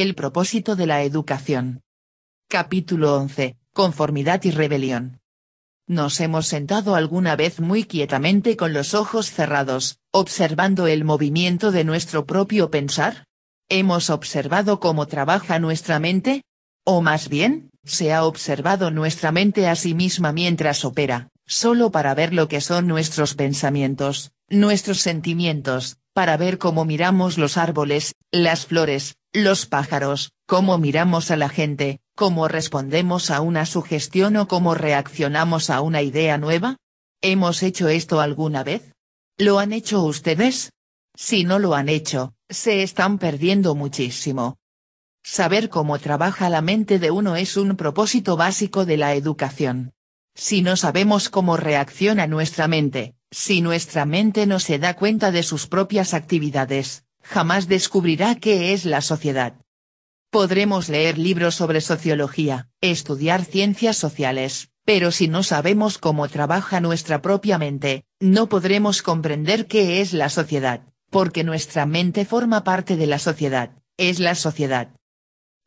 El propósito de la educación. Capítulo 11. Conformidad y rebelión. Nos hemos sentado alguna vez muy quietamente con los ojos cerrados, observando el movimiento de nuestro propio pensar. ¿Hemos observado cómo trabaja nuestra mente? O más bien, se ha observado nuestra mente a sí misma mientras opera, solo para ver lo que son nuestros pensamientos, nuestros sentimientos, para ver cómo miramos los árboles, las flores, los pájaros, cómo miramos a la gente, cómo respondemos a una sugestión o cómo reaccionamos a una idea nueva? ¿Hemos hecho esto alguna vez? ¿Lo han hecho ustedes? Si no lo han hecho, se están perdiendo muchísimo. Saber cómo trabaja la mente de uno es un propósito básico de la educación. Si no sabemos cómo reacciona nuestra mente, si nuestra mente no se da cuenta de sus propias actividades, jamás descubrirá qué es la sociedad. Podremos leer libros sobre sociología, estudiar ciencias sociales, pero si no sabemos cómo trabaja nuestra propia mente, no podremos comprender qué es la sociedad, porque nuestra mente forma parte de la sociedad, es la sociedad.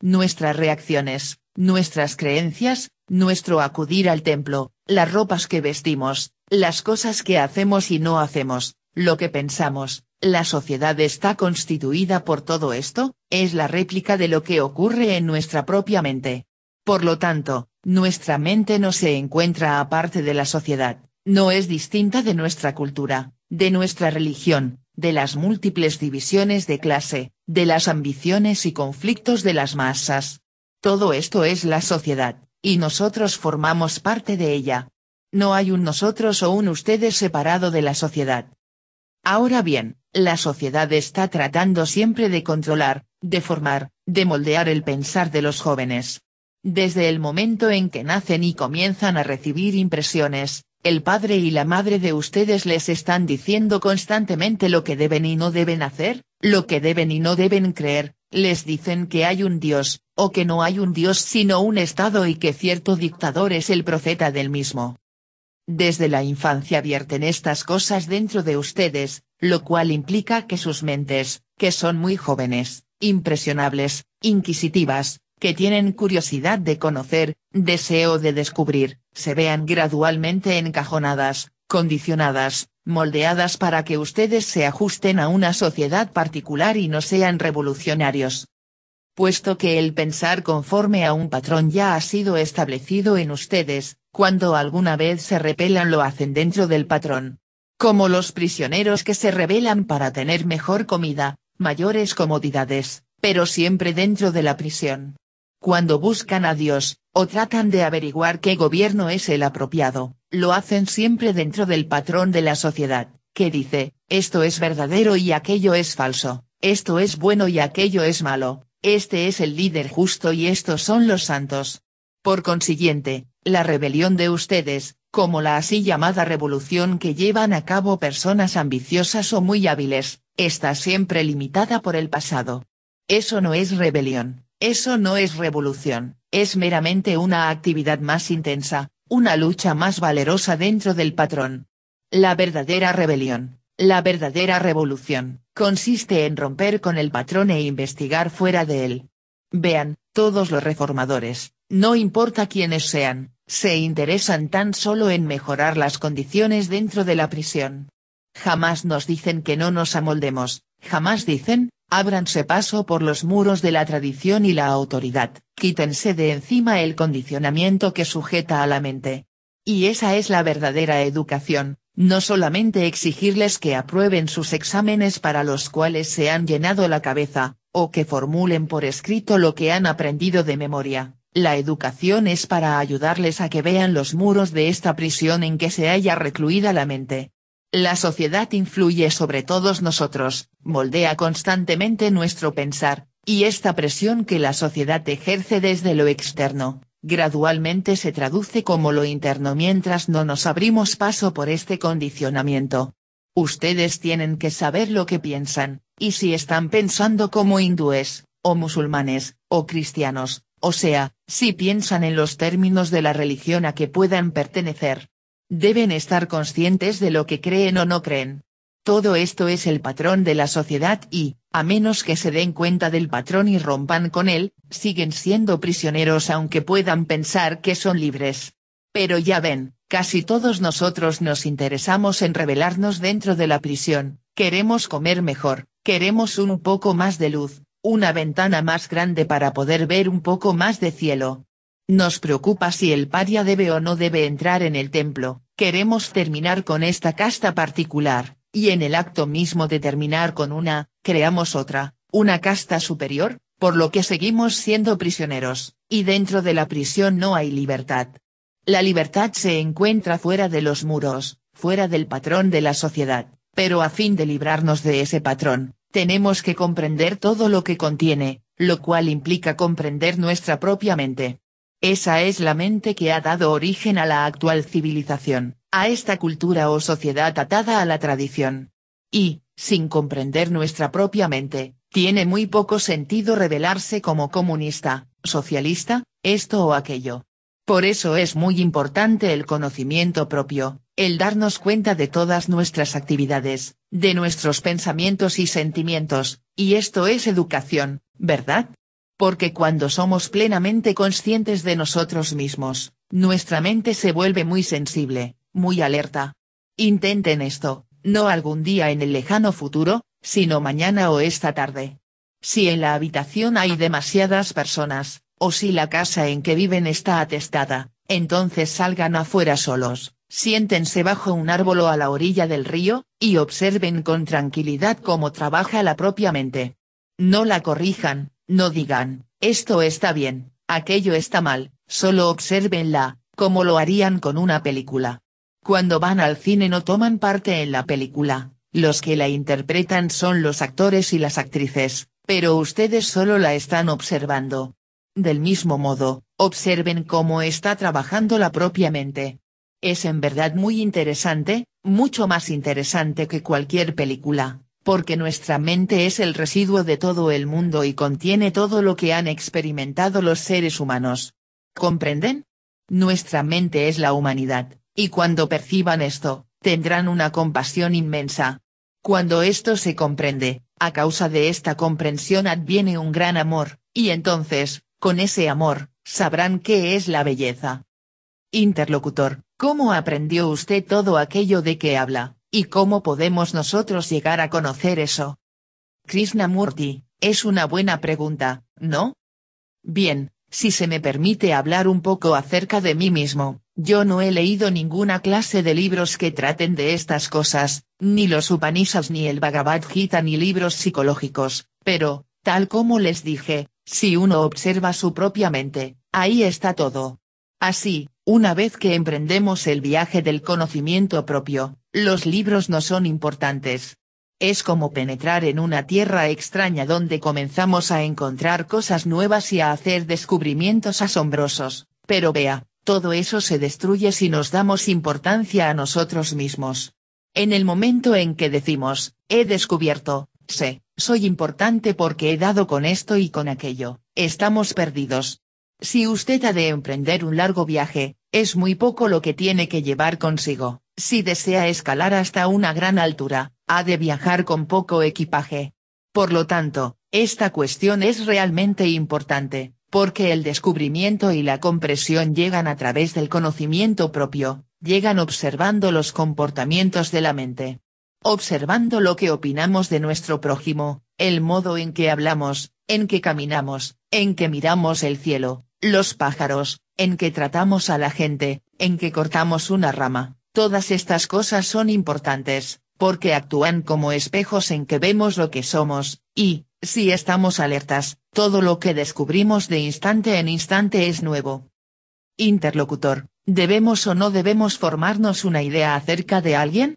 Nuestras reacciones, nuestras creencias, nuestro acudir al templo, las ropas que vestimos, las cosas que hacemos y no hacemos, lo que pensamos, la sociedad está constituida por todo esto, es la réplica de lo que ocurre en nuestra propia mente. Por lo tanto, nuestra mente no se encuentra aparte de la sociedad, no es distinta de nuestra cultura, de nuestra religión, de las múltiples divisiones de clase, de las ambiciones y conflictos de las masas. Todo esto es la sociedad, y nosotros formamos parte de ella, no hay un nosotros o un ustedes separado de la sociedad. Ahora bien, la sociedad está tratando siempre de controlar, de formar, de moldear el pensar de los jóvenes. Desde el momento en que nacen y comienzan a recibir impresiones, el padre y la madre de ustedes les están diciendo constantemente lo que deben y no deben hacer, lo que deben y no deben creer, les dicen que hay un Dios, o que no hay un Dios sino un Estado y que cierto dictador es el profeta del mismo. Desde la infancia vierten estas cosas dentro de ustedes, lo cual implica que sus mentes, que son muy jóvenes, impresionables, inquisitivas, que tienen curiosidad de conocer, deseo de descubrir, se vean gradualmente encajonadas, condicionadas, moldeadas para que ustedes se ajusten a una sociedad particular y no sean revolucionarios. Puesto que el pensar conforme a un patrón ya ha sido establecido en ustedes, cuando alguna vez se repelan lo hacen dentro del patrón. Como los prisioneros que se rebelan para tener mejor comida, mayores comodidades, pero siempre dentro de la prisión. Cuando buscan a Dios, o tratan de averiguar qué gobierno es el apropiado, lo hacen siempre dentro del patrón de la sociedad, que dice, esto es verdadero y aquello es falso, esto es bueno y aquello es malo, este es el líder justo y estos son los santos. Por consiguiente, la rebelión de ustedes, como la así llamada revolución que llevan a cabo personas ambiciosas o muy hábiles, está siempre limitada por el pasado. Eso no es rebelión, eso no es revolución, es meramente una actividad más intensa, una lucha más valerosa dentro del patrón. La verdadera rebelión, la verdadera revolución, consiste en romper con el patrón e investigar fuera de él. Vean, todos los reformadores, no importa quiénes sean, se interesan tan solo en mejorar las condiciones dentro de la prisión. Jamás nos dicen que no nos amoldemos, jamás dicen, ábranse paso por los muros de la tradición y la autoridad, quítense de encima el condicionamiento que sujeta a la mente. Y esa es la verdadera educación, no solamente exigirles que aprueben sus exámenes para los cuales se han llenado la cabeza, o que formulen por escrito lo que han aprendido de memoria, la educación es para ayudarles a que vean los muros de esta prisión en que se haya recluida la mente. La sociedad influye sobre todos nosotros, moldea constantemente nuestro pensar, y esta presión que la sociedad ejerce desde lo externo, gradualmente se traduce como lo interno mientras no nos abrimos paso por este condicionamiento. Ustedes tienen que saber lo que piensan, y si están pensando como hindúes, o musulmanes, o cristianos, o sea, si piensan en los términos de la religión a que puedan pertenecer. Deben estar conscientes de lo que creen o no creen. Todo esto es el patrón de la sociedad y, a menos que se den cuenta del patrón y rompan con él, siguen siendo prisioneros aunque puedan pensar que son libres. Pero ya ven, casi todos nosotros nos interesamos en revelarnos dentro de la prisión, queremos comer mejor, queremos un poco más de luz, una ventana más grande para poder ver un poco más de cielo. Nos preocupa si el paria debe o no debe entrar en el templo, queremos terminar con esta casta particular, y en el acto mismo de terminar con una, creamos otra, una casta superior, por lo que seguimos siendo prisioneros, y dentro de la prisión no hay libertad. La libertad se encuentra fuera de los muros, fuera del patrón de la sociedad, pero a fin de librarnos de ese patrón, tenemos que comprender todo lo que contiene, lo cual implica comprender nuestra propia mente. Esa es la mente que ha dado origen a la actual civilización, a esta cultura o sociedad atada a la tradición. Y, sin comprender nuestra propia mente, tiene muy poco sentido revelarse como comunista, socialista, esto o aquello. Por eso es muy importante el conocimiento propio, el darnos cuenta de todas nuestras actividades, de nuestros pensamientos y sentimientos, y esto es educación, ¿verdad? Porque cuando somos plenamente conscientes de nosotros mismos, nuestra mente se vuelve muy sensible, muy alerta. Intenten esto, no algún día en el lejano futuro, sino mañana o esta tarde. Si en la habitación hay demasiadas personas, o si la casa en que viven está atestada, entonces salgan afuera solos, siéntense bajo un árbol a la orilla del río, y observen con tranquilidad cómo trabaja la propia mente. No la corrijan, no digan, esto está bien, aquello está mal, solo observenla, como lo harían con una película. Cuando van al cine no toman parte en la película, los que la interpretan son los actores y las actrices, pero ustedes solo la están observando. Del mismo modo, observen cómo está trabajando la propia mente, es en verdad muy interesante, mucho más interesante que cualquier película, porque nuestra mente es el residuo de todo el mundo y contiene todo lo que han experimentado los seres humanos. ¿Comprenden? Nuestra mente es la humanidad, y cuando perciban esto, tendrán una compasión inmensa. Cuando esto se comprende, a causa de esta comprensión adviene un gran amor, y entonces, con ese amor, sabrán qué es la belleza. Interlocutor, ¿Cómo aprendió usted todo aquello de que habla, y cómo podemos nosotros llegar a conocer eso? Krishnamurti, es una buena pregunta, ¿no? Bien, si se me permite hablar un poco acerca de mí mismo, yo no he leído ninguna clase de libros que traten de estas cosas, ni los Upanishads ni el Bhagavad Gita ni libros psicológicos, pero, tal como les dije, si uno observa su propia mente, ahí está todo. Así, una vez que emprendemos el viaje del conocimiento propio, los libros no son importantes. Es como penetrar en una tierra extraña donde comenzamos a encontrar cosas nuevas y a hacer descubrimientos asombrosos, pero vea, todo eso se destruye si nos damos importancia a nosotros mismos. En el momento en que decimos, he descubierto, sé, soy importante porque he dado con esto y con aquello, estamos perdidos, si usted ha de emprender un largo viaje, es muy poco lo que tiene que llevar consigo. Si desea escalar hasta una gran altura, ha de viajar con poco equipaje. Por lo tanto, esta cuestión es realmente importante, porque el descubrimiento y la compresión llegan a través del conocimiento propio, llegan observando los comportamientos de la mente. Observando lo que opinamos de nuestro prójimo, el modo en que hablamos, en que caminamos, en que miramos el cielo, los pájaros, en que tratamos a la gente, en que cortamos una rama, todas estas cosas son importantes, porque actúan como espejos en que vemos lo que somos, y, si estamos alertas, todo lo que descubrimos de instante en instante es nuevo. Interlocutor, ¿debemos o no debemos formarnos una idea acerca de alguien?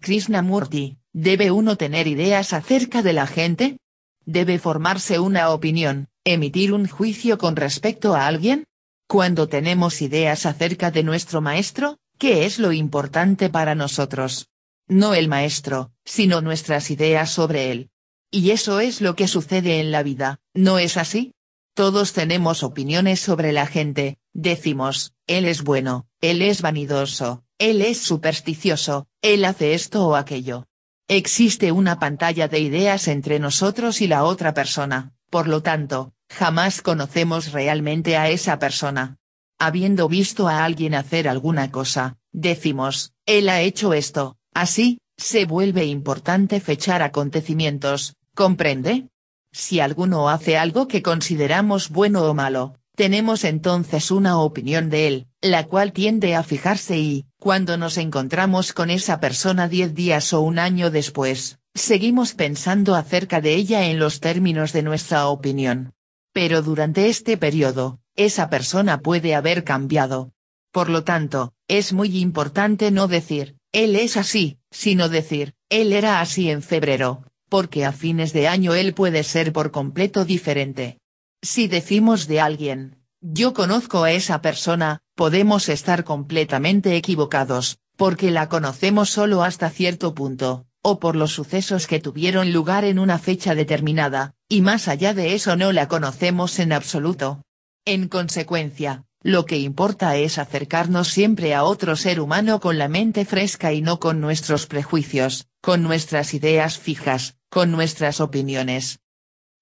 Krishnamurti, ¿debe uno tener ideas acerca de la gente? Debe formarse una opinión, emitir un juicio con respecto a alguien? Cuando tenemos ideas acerca de nuestro maestro, ¿qué es lo importante para nosotros? No el maestro, sino nuestras ideas sobre él. Y eso es lo que sucede en la vida, ¿no es así? Todos tenemos opiniones sobre la gente, decimos, él es bueno, él es vanidoso, él es supersticioso, él hace esto o aquello. Existe una pantalla de ideas entre nosotros y la otra persona, por lo tanto, Jamás conocemos realmente a esa persona. Habiendo visto a alguien hacer alguna cosa, decimos, él ha hecho esto, así, se vuelve importante fechar acontecimientos, ¿comprende? Si alguno hace algo que consideramos bueno o malo, tenemos entonces una opinión de él, la cual tiende a fijarse y, cuando nos encontramos con esa persona diez días o un año después, seguimos pensando acerca de ella en los términos de nuestra opinión pero durante este periodo, esa persona puede haber cambiado. Por lo tanto, es muy importante no decir, él es así, sino decir, él era así en febrero, porque a fines de año él puede ser por completo diferente. Si decimos de alguien, yo conozco a esa persona, podemos estar completamente equivocados, porque la conocemos solo hasta cierto punto o por los sucesos que tuvieron lugar en una fecha determinada, y más allá de eso no la conocemos en absoluto. En consecuencia, lo que importa es acercarnos siempre a otro ser humano con la mente fresca y no con nuestros prejuicios, con nuestras ideas fijas, con nuestras opiniones.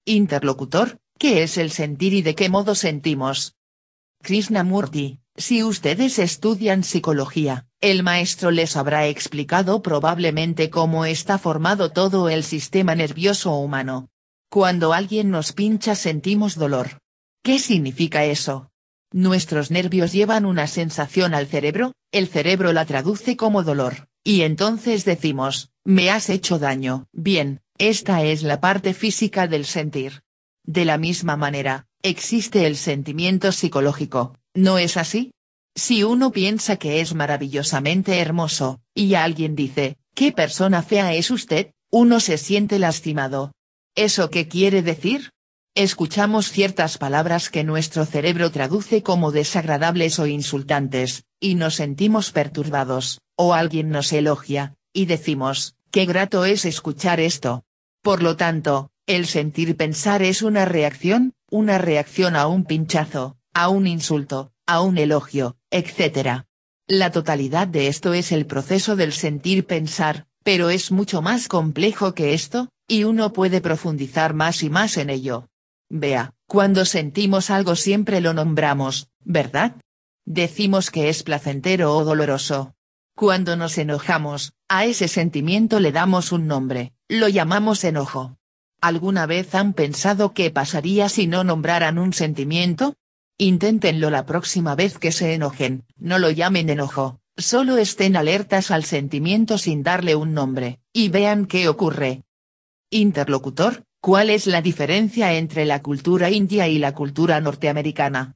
Interlocutor, ¿qué es el sentir y de qué modo sentimos? Krishnamurti si ustedes estudian psicología, el maestro les habrá explicado probablemente cómo está formado todo el sistema nervioso humano. Cuando alguien nos pincha sentimos dolor. ¿Qué significa eso? Nuestros nervios llevan una sensación al cerebro, el cerebro la traduce como dolor, y entonces decimos, me has hecho daño. Bien, esta es la parte física del sentir. De la misma manera, existe el sentimiento psicológico, ¿No es así? Si uno piensa que es maravillosamente hermoso, y alguien dice, ¿qué persona fea es usted? uno se siente lastimado. ¿Eso qué quiere decir? Escuchamos ciertas palabras que nuestro cerebro traduce como desagradables o insultantes, y nos sentimos perturbados, o alguien nos elogia, y decimos, qué grato es escuchar esto. Por lo tanto, el sentir pensar es una reacción, una reacción a un pinchazo, a un insulto, a un elogio, etc. La totalidad de esto es el proceso del sentir-pensar, pero es mucho más complejo que esto, y uno puede profundizar más y más en ello. Vea, cuando sentimos algo siempre lo nombramos, ¿verdad? Decimos que es placentero o doloroso. Cuando nos enojamos, a ese sentimiento le damos un nombre, lo llamamos enojo. ¿Alguna vez han pensado qué pasaría si no nombraran un sentimiento? Inténtenlo la próxima vez que se enojen, no lo llamen enojo, solo estén alertas al sentimiento sin darle un nombre, y vean qué ocurre. Interlocutor, ¿cuál es la diferencia entre la cultura india y la cultura norteamericana?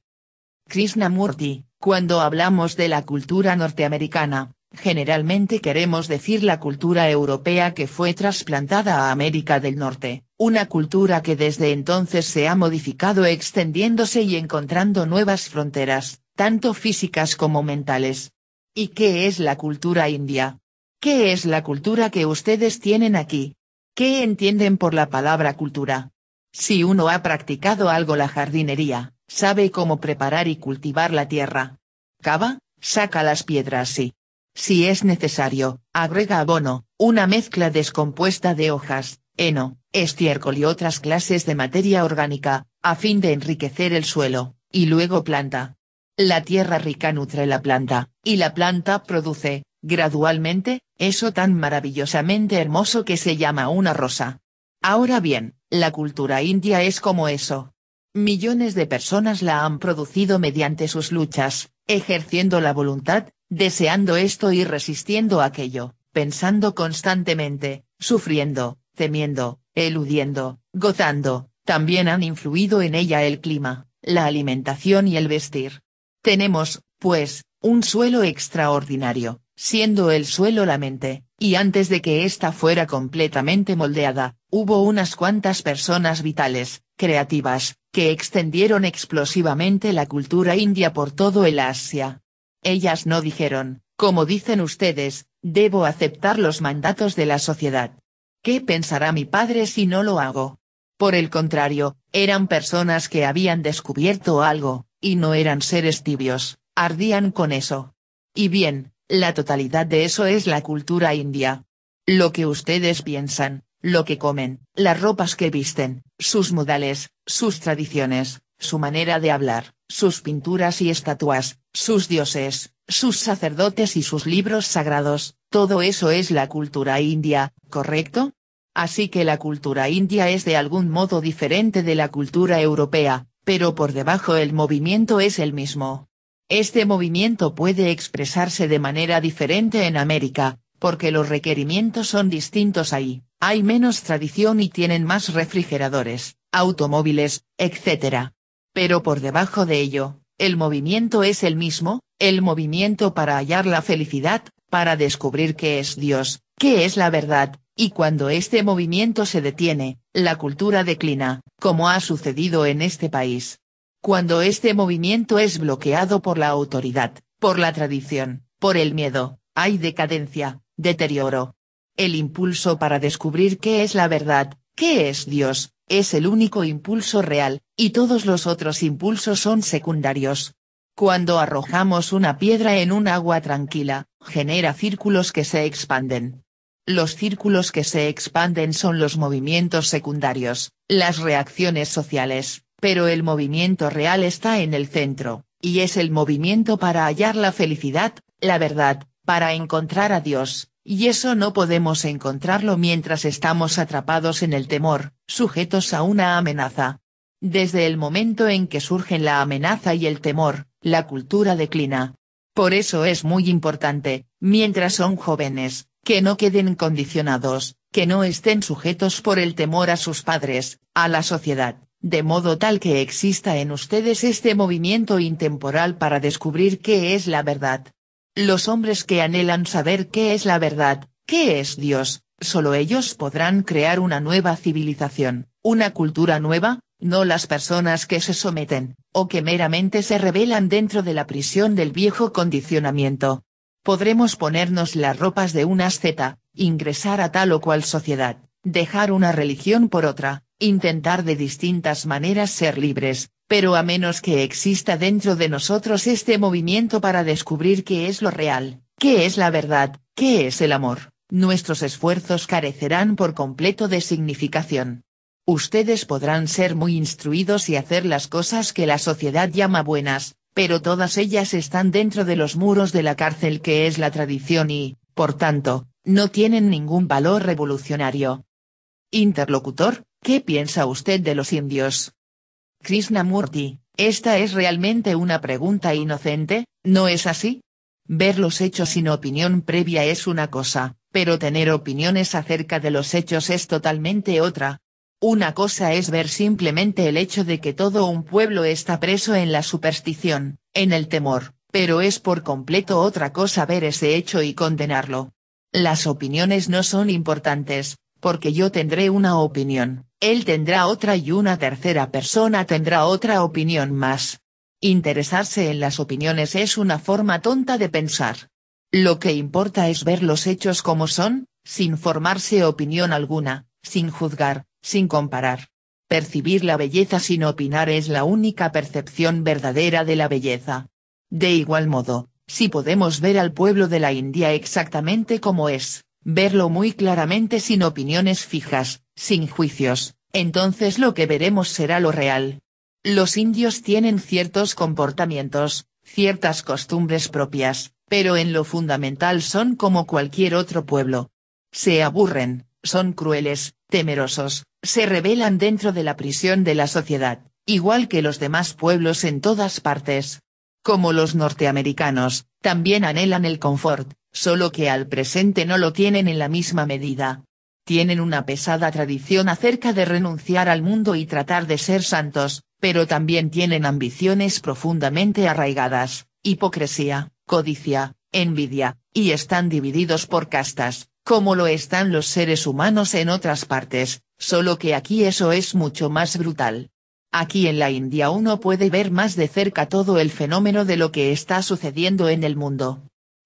Krishnamurti, cuando hablamos de la cultura norteamericana, generalmente queremos decir la cultura europea que fue trasplantada a América del Norte, una cultura que desde entonces se ha modificado extendiéndose y encontrando nuevas fronteras, tanto físicas como mentales. ¿Y qué es la cultura india? ¿Qué es la cultura que ustedes tienen aquí? ¿Qué entienden por la palabra cultura? Si uno ha practicado algo la jardinería, sabe cómo preparar y cultivar la tierra. Cava, saca las piedras y, si es necesario, agrega abono, una mezcla descompuesta de hojas, heno, estiércol y otras clases de materia orgánica, a fin de enriquecer el suelo, y luego planta. La tierra rica nutre la planta, y la planta produce, gradualmente, eso tan maravillosamente hermoso que se llama una rosa. Ahora bien, la cultura india es como eso. Millones de personas la han producido mediante sus luchas, ejerciendo la voluntad, deseando esto y resistiendo aquello, pensando constantemente, sufriendo, temiendo, eludiendo, gozando, también han influido en ella el clima, la alimentación y el vestir. Tenemos, pues, un suelo extraordinario, siendo el suelo la mente, y antes de que ésta fuera completamente moldeada, hubo unas cuantas personas vitales, creativas, que extendieron explosivamente la cultura india por todo el Asia. Ellas no dijeron, como dicen ustedes, debo aceptar los mandatos de la sociedad, ¿Qué pensará mi padre si no lo hago? Por el contrario, eran personas que habían descubierto algo, y no eran seres tibios, ardían con eso. Y bien, la totalidad de eso es la cultura india. Lo que ustedes piensan, lo que comen, las ropas que visten, sus modales, sus tradiciones, su manera de hablar, sus pinturas y estatuas, sus dioses, sus sacerdotes y sus libros sagrados, todo eso es la cultura india, ¿correcto? Así que la cultura india es de algún modo diferente de la cultura europea, pero por debajo el movimiento es el mismo. Este movimiento puede expresarse de manera diferente en América, porque los requerimientos son distintos ahí, hay menos tradición y tienen más refrigeradores, automóviles, etc. Pero por debajo de ello, el movimiento es el mismo, el movimiento para hallar la felicidad, para descubrir qué es Dios, qué es la verdad, y cuando este movimiento se detiene, la cultura declina, como ha sucedido en este país. Cuando este movimiento es bloqueado por la autoridad, por la tradición, por el miedo, hay decadencia, deterioro. El impulso para descubrir qué es la verdad, qué es Dios, es el único impulso real, y todos los otros impulsos son secundarios. Cuando arrojamos una piedra en un agua tranquila, genera círculos que se expanden. Los círculos que se expanden son los movimientos secundarios, las reacciones sociales, pero el movimiento real está en el centro, y es el movimiento para hallar la felicidad, la verdad, para encontrar a Dios, y eso no podemos encontrarlo mientras estamos atrapados en el temor, sujetos a una amenaza. Desde el momento en que surgen la amenaza y el temor, la cultura declina. Por eso es muy importante, mientras son jóvenes, que no queden condicionados, que no estén sujetos por el temor a sus padres, a la sociedad, de modo tal que exista en ustedes este movimiento intemporal para descubrir qué es la verdad. Los hombres que anhelan saber qué es la verdad, qué es Dios, solo ellos podrán crear una nueva civilización, una cultura nueva, no las personas que se someten, o que meramente se rebelan dentro de la prisión del viejo condicionamiento. Podremos ponernos las ropas de una asceta, ingresar a tal o cual sociedad, dejar una religión por otra, intentar de distintas maneras ser libres, pero a menos que exista dentro de nosotros este movimiento para descubrir qué es lo real, qué es la verdad, qué es el amor, nuestros esfuerzos carecerán por completo de significación. Ustedes podrán ser muy instruidos y hacer las cosas que la sociedad llama buenas, pero todas ellas están dentro de los muros de la cárcel que es la tradición y, por tanto, no tienen ningún valor revolucionario. Interlocutor, ¿qué piensa usted de los indios? Krishnamurti, esta es realmente una pregunta inocente, ¿no es así? Ver los hechos sin opinión previa es una cosa, pero tener opiniones acerca de los hechos es totalmente otra, una cosa es ver simplemente el hecho de que todo un pueblo está preso en la superstición, en el temor, pero es por completo otra cosa ver ese hecho y condenarlo. Las opiniones no son importantes, porque yo tendré una opinión, él tendrá otra y una tercera persona tendrá otra opinión más. Interesarse en las opiniones es una forma tonta de pensar. Lo que importa es ver los hechos como son, sin formarse opinión alguna, sin juzgar, sin comparar. Percibir la belleza sin opinar es la única percepción verdadera de la belleza. De igual modo, si podemos ver al pueblo de la India exactamente como es, verlo muy claramente sin opiniones fijas, sin juicios, entonces lo que veremos será lo real. Los indios tienen ciertos comportamientos, ciertas costumbres propias, pero en lo fundamental son como cualquier otro pueblo. Se aburren, son crueles, temerosos, se rebelan dentro de la prisión de la sociedad, igual que los demás pueblos en todas partes. Como los norteamericanos, también anhelan el confort, solo que al presente no lo tienen en la misma medida. Tienen una pesada tradición acerca de renunciar al mundo y tratar de ser santos, pero también tienen ambiciones profundamente arraigadas, hipocresía, codicia, envidia, y están divididos por castas, como lo están los seres humanos en otras partes, solo que aquí eso es mucho más brutal. Aquí en la India uno puede ver más de cerca todo el fenómeno de lo que está sucediendo en el mundo.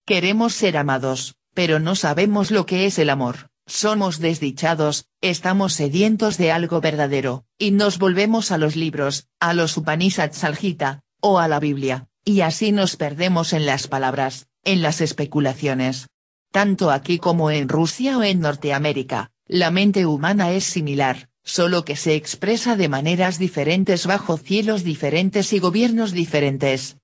Queremos ser amados, pero no sabemos lo que es el amor, somos desdichados, estamos sedientos de algo verdadero, y nos volvemos a los libros, a los Upanishads al Gita, o a la Biblia, y así nos perdemos en las palabras, en las especulaciones, tanto aquí como en Rusia o en Norteamérica, la mente humana es similar, solo que se expresa de maneras diferentes bajo cielos diferentes y gobiernos diferentes,